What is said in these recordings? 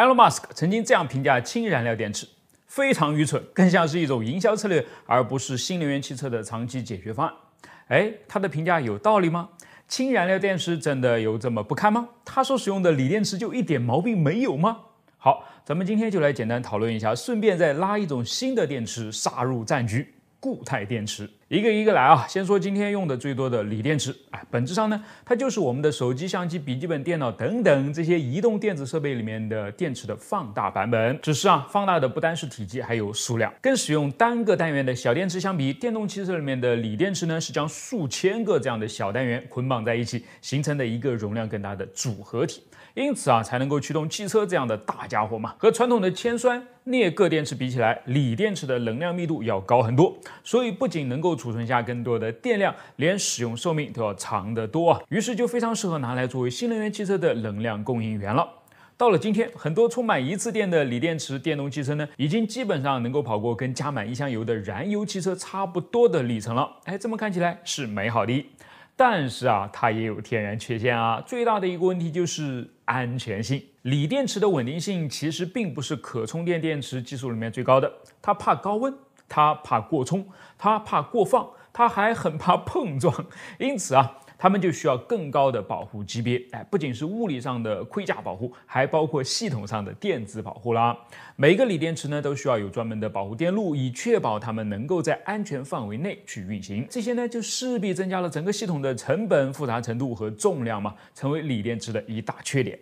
Elon Musk 曾经这样评价氢燃料电池：非常愚蠢，更像是一种营销策略，而不是新能源汽车的长期解决方案。哎，他的评价有道理吗？氢燃料电池真的有这么不堪吗？他所使用的锂电池就一点毛病没有吗？好，咱们今天就来简单讨论一下，顺便再拉一种新的电池杀入战局——固态电池。一个一个来啊，先说今天用的最多的锂电池。哎，本质上呢，它就是我们的手机、相机、笔记本电脑等等这些移动电子设备里面的电池的放大版本。只是啊，放大的不单是体积，还有数量。跟使用单个单元的小电池相比，电动汽车里面的锂电池呢，是将数千个这样的小单元捆绑在一起，形成的一个容量更大的组合体。因此啊，才能够驱动汽车这样的大家伙嘛。和传统的铅酸镍铬电池比起来，锂电池的能量密度要高很多，所以不仅能够储存下更多的电量，连使用寿命都要长得多啊。于是就非常适合拿来作为新能源汽车的能量供应源了。到了今天，很多充满一次电的锂电池电动汽车呢，已经基本上能够跑过跟加满一箱油的燃油汽车差不多的里程了。哎，这么看起来是美好的。但是啊，它也有天然缺陷啊。最大的一个问题就是安全性。锂电池的稳定性其实并不是可充电电池技术里面最高的，它怕高温，它怕过充，它怕过放，它还很怕碰撞。因此啊。它们就需要更高的保护级别，哎，不仅是物理上的盔甲保护，还包括系统上的电子保护啦。每个锂电池呢，都需要有专门的保护电路，以确保它们能够在安全范围内去运行。这些呢，就势必增加了整个系统的成本、复杂程度和重量嘛，成为锂电池的一大缺点。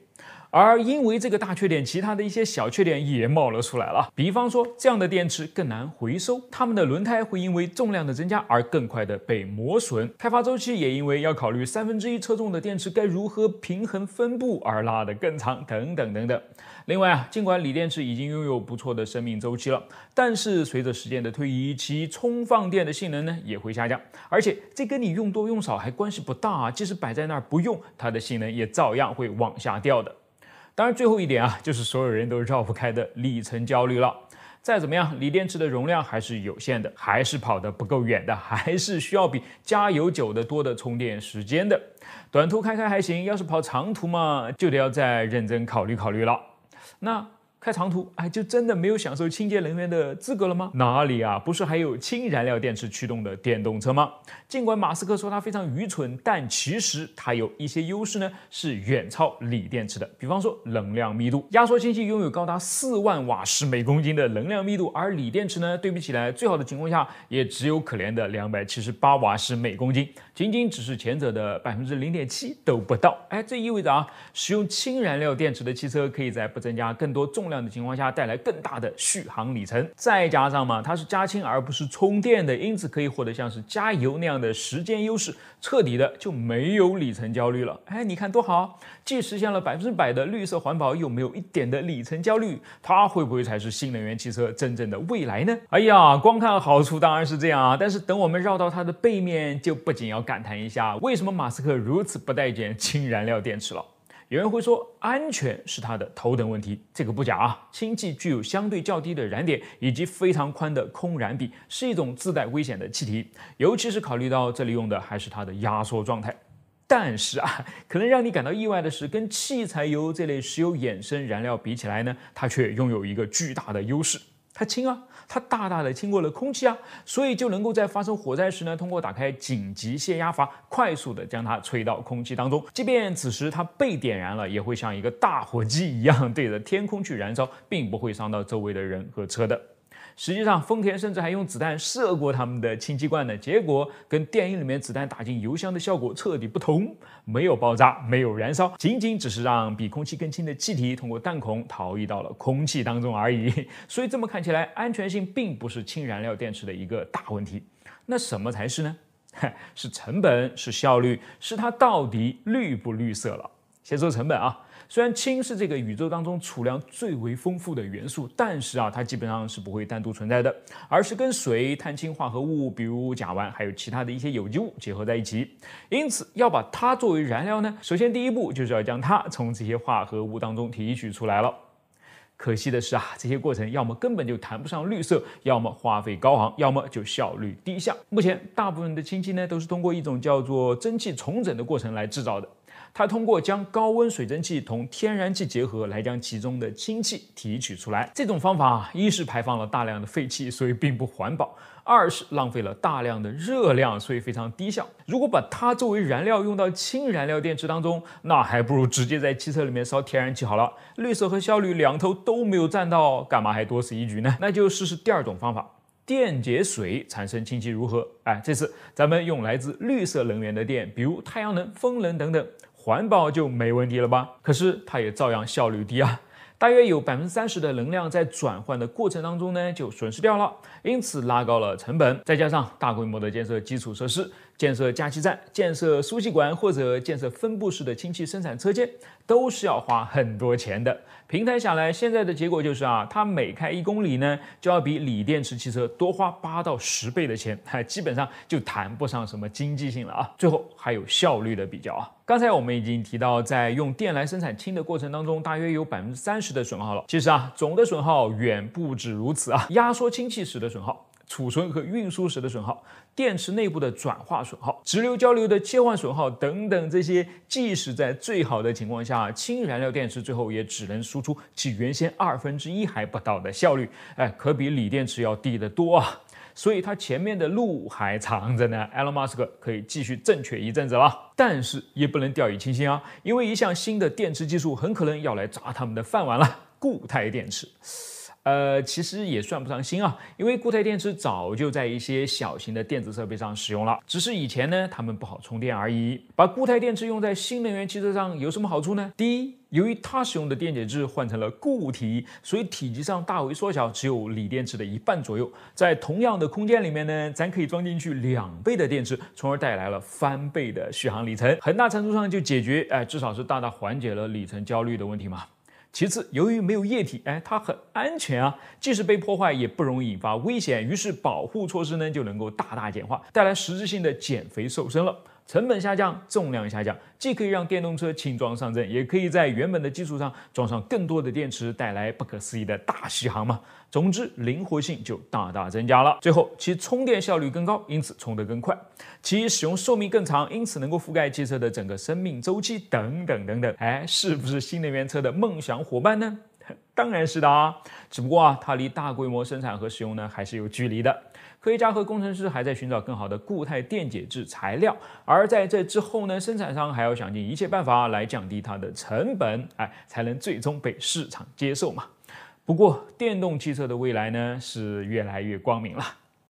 而因为这个大缺点，其他的一些小缺点也冒了出来了。比方说，这样的电池更难回收，它们的轮胎会因为重量的增加而更快的被磨损，开发周期也因为要考虑三分之一车重的电池该如何平衡分布而拉得更长，等等等等。另外啊，尽管锂电池已经拥有不错的生命周期了，但是随着时间的推移，其充放电的性能呢也会下降，而且这跟你用多用少还关系不大啊。即使摆在那儿不用，它的性能也照样会往下掉的。当然，最后一点啊，就是所有人都绕不开的里程焦虑了。再怎么样，锂电池的容量还是有限的，还是跑得不够远的，还是需要比加油久的多的充电时间的。短途开开还行，要是跑长途嘛，就得要再认真考虑考虑了。那。开长途，哎，就真的没有享受清洁能源的资格了吗？哪里啊，不是还有氢燃料电池驱动的电动车吗？尽管马斯克说他非常愚蠢，但其实它有一些优势呢，是远超锂电池的。比方说能量密度，压缩氢气拥有高达四万瓦时每公斤的能量密度，而锂电池呢，对比起来，最好的情况下也只有可怜的两百七十八瓦时每公斤，仅仅只是前者的百分之零点七都不到。哎，这意味着啊，使用氢燃料电池的汽车可以在不增加更多重。量的情况下带来更大的续航里程，再加上嘛，它是加氢而不是充电的，因此可以获得像是加油那样的时间优势，彻底的就没有里程焦虑了。哎，你看多好，既实现了百分之百的绿色环保，又没有一点的里程焦虑，它会不会才是新能源汽车真正的未来呢？哎呀，光看好处当然是这样啊，但是等我们绕到它的背面，就不仅要感叹一下，为什么马斯克如此不待见氢燃料电池了。有人会说，安全是它的头等问题，这个不假啊。氢气具有相对较低的燃点以及非常宽的空燃比，是一种自带危险的气体，尤其是考虑到这里用的还是它的压缩状态。但是啊，可能让你感到意外的是，跟汽柴油这类石油衍生燃料比起来呢，它却拥有一个巨大的优势。它轻啊，它大大的轻过了空气啊，所以就能够在发生火灾时呢，通过打开紧急泄压阀，快速的将它吹到空气当中。即便此时它被点燃了，也会像一个大火机一样对着天空去燃烧，并不会伤到周围的人和车的。实际上，丰田甚至还用子弹射过他们的氢气罐呢，结果跟电影里面子弹打进油箱的效果彻底不同，没有爆炸，没有燃烧，仅仅只是让比空气更轻的气体通过弹孔逃逸到了空气当中而已。所以这么看起来，安全性并不是氢燃料电池的一个大问题。那什么才是呢？是成本，是效率，是它到底绿不绿色了？先说成本啊，虽然氢是这个宇宙当中储量最为丰富的元素，但是啊，它基本上是不会单独存在的，而是跟水、碳氢化合物，比如甲烷，还有其他的一些有机物结合在一起。因此，要把它作为燃料呢，首先第一步就是要将它从这些化合物当中提取出来了。可惜的是啊，这些过程要么根本就谈不上绿色，要么花费高昂，要么就效率低下。目前，大部分的氢气呢，都是通过一种叫做蒸汽重整的过程来制造的。它通过将高温水蒸气同天然气结合来将其中的氢气提取出来。这种方法一是排放了大量的废气，所以并不环保；二是浪费了大量的热量，所以非常低效。如果把它作为燃料用到氢燃料电池当中，那还不如直接在汽车里面烧天然气好了。绿色和效率两头都没有占到，干嘛还多此一举呢？那就试试第二种方法，电解水产生氢气如何？哎，这次咱们用来自绿色能源的电，比如太阳能、风能等等。环保就没问题了吧？可是它也照样效率低啊！大约有百分之三十的能量在转换的过程当中呢就损失掉了，因此拉高了成本，再加上大规模的建设基础设施。建设加气站、建设输气管或者建设分布式的氢气生产车间，都是要花很多钱的。平台下来，现在的结果就是啊，它每开一公里呢，就要比锂电池汽车多花八到十倍的钱，还基本上就谈不上什么经济性了啊。最后还有效率的比较啊。刚才我们已经提到，在用电来生产氢的过程当中，大约有百分之三十的损耗了。其实啊，总的损耗远不止如此啊。压缩氢气时的损耗。储存和运输时的损耗、电池内部的转化损耗、直流交流的切换损耗等等，这些即使在最好的情况下，氢燃料电池最后也只能输出其原先二分之一还不到的效率，哎，可比锂电池要低得多啊！所以它前面的路还长着呢，Elon Musk 可以继续正确一阵子了，但是也不能掉以轻心啊，因为一项新的电池技术很可能要来砸他们的饭碗了——固态电池。呃，其实也算不上新啊，因为固态电池早就在一些小型的电子设备上使用了，只是以前呢，它们不好充电而已。把固态电池用在新能源汽车上有什么好处呢？第一，由于它使用的电解质换成了固体，所以体积上大为缩小，只有锂电池的一半左右。在同样的空间里面呢，咱可以装进去两倍的电池，从而带来了翻倍的续航里程，很大程度上就解决，哎，至少是大大缓解了里程焦虑的问题嘛。其次，由于没有液体，哎，它很安全啊，即使被破坏也不容易引发危险，于是保护措施呢就能够大大简化，带来实质性的减肥瘦身了。成本下降，重量下降，既可以让电动车轻装上阵，也可以在原本的基础上装上更多的电池，带来不可思议的大续航嘛。总之，灵活性就大大增加了。最后，其充电效率更高，因此充得更快；其使用寿命更长，因此能够覆盖汽车的整个生命周期。等等等等，哎，是不是新能源车的梦想伙伴呢？当然是的啊，只不过啊，它离大规模生产和使用呢，还是有距离的。科学家和工程师还在寻找更好的固态电解质材料，而在这之后呢，生产商还要想尽一切办法来降低它的成本，哎，才能最终被市场接受嘛。不过，电动汽车的未来呢，是越来越光明了。